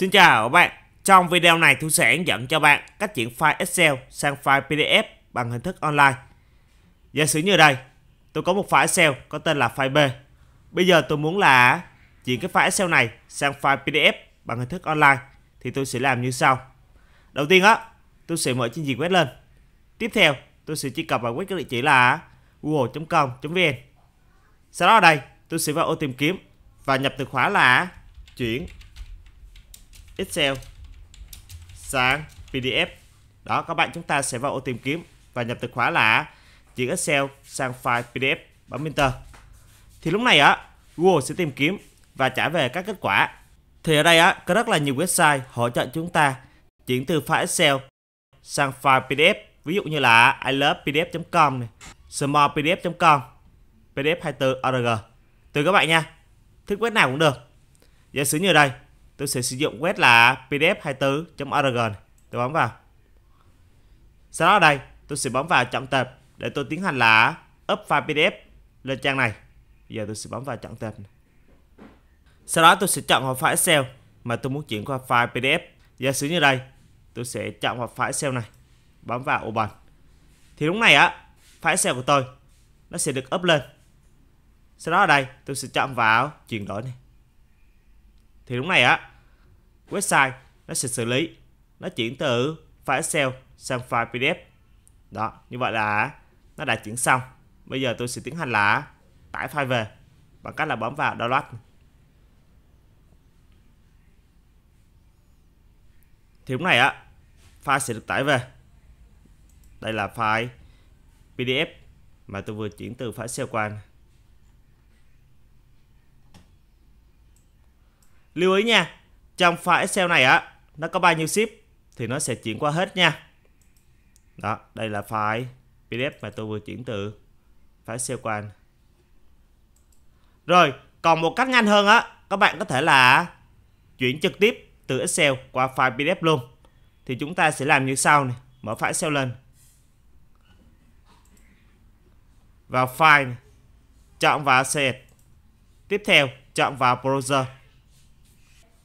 Xin chào các bạn, trong video này tôi sẽ hướng dẫn cho bạn cách chuyển file Excel sang file PDF bằng hình thức online. Giả sử như đây, tôi có một file Excel có tên là file B. Bây giờ tôi muốn là chuyển cái file Excel này sang file PDF bằng hình thức online thì tôi sẽ làm như sau. Đầu tiên á, tôi sẽ mở trình duyệt web lên. Tiếp theo, tôi sẽ truy cập vào web có địa chỉ là google.com.vn. Sau đó ở đây, tôi sẽ vào ô tìm kiếm và nhập từ khóa là chuyển Excel sang PDF. Đó các bạn chúng ta sẽ vào ô tìm kiếm và nhập từ khóa là chữ Excel sang file PDF bấm Enter. Thì lúc này á Google sẽ tìm kiếm và trả về các kết quả. Thì ở đây á có rất là nhiều website hỗ trợ chúng ta chuyển từ file Excel sang file PDF. Ví dụ như là I Love pdf com này, smallpdf.com, pdf24.org. Từ các bạn nha. Thích web nào cũng được. Giả sử như đây, tôi sẽ sử dụng web là pdf24.org tôi bấm vào sau đó ở đây tôi sẽ bấm vào chọn tập để tôi tiến hành là up file pdf lên trang này Bây giờ tôi sẽ bấm vào chọn tập sau đó tôi sẽ chọn vào file excel mà tôi muốn chuyển qua file pdf giả sử như đây tôi sẽ chọn vào file excel này bấm vào open thì lúc này á file excel của tôi nó sẽ được up lên sau đó ở đây tôi sẽ chọn vào chuyển đổi này thì lúc này á website nó sẽ xử lý nó chuyển từ file Excel sang file PDF đó như vậy là nó đã chuyển xong bây giờ tôi sẽ tiến hành là tải file về bằng cách là bấm vào download thì lúc này á file sẽ được tải về đây là file PDF mà tôi vừa chuyển từ file Excel qua lưu ý nha trong file Excel này á nó có bao nhiêu ship thì nó sẽ chuyển qua hết nha đó đây là file PDF mà tôi vừa chuyển từ file Excel qua anh. rồi còn một cách nhanh hơn á các bạn có thể là chuyển trực tiếp từ Excel qua file PDF luôn thì chúng ta sẽ làm như sau này mở file Excel lên vào file chọn vào CS tiếp theo chọn vào browser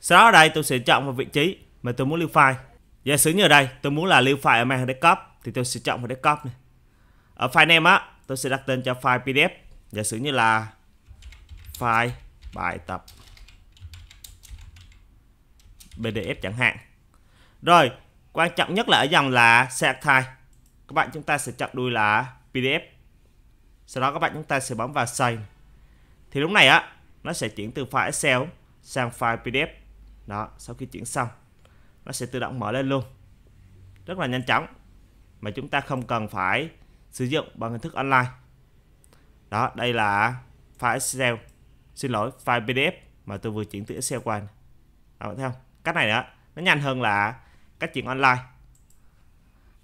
sau đó ở đây tôi sẽ chọn vào vị trí mà tôi muốn lưu file. Giả sử như ở đây tôi muốn là lưu file ở mang desktop thì tôi sẽ chọn vào desktop này. Ở file name á, tôi sẽ đặt tên cho file PDF. Giả sử như là file bài tập PDF chẳng hạn. Rồi, quan trọng nhất là ở dòng là select type. Các bạn chúng ta sẽ chọn đuôi là PDF. Sau đó các bạn chúng ta sẽ bấm vào save. Thì lúc này á, nó sẽ chuyển từ file Excel sang file PDF đó sau khi chuyển xong nó sẽ tự động mở lên luôn rất là nhanh chóng mà chúng ta không cần phải sử dụng bằng hình thức online đó đây là file Excel xin lỗi file PDF mà tôi vừa chuyển từ Excel qua đó, thấy không cách này đó nó nhanh hơn là cách chuyển online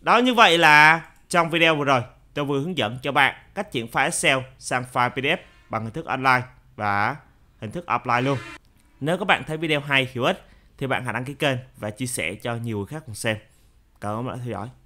đó như vậy là trong video vừa rồi tôi vừa hướng dẫn cho bạn cách chuyển file Excel sang file PDF bằng hình thức online và hình thức offline luôn nếu các bạn thấy video hay, hữu ích thì bạn hãy đăng ký kênh và chia sẻ cho nhiều người khác cùng xem. Cảm ơn các bạn đã theo dõi.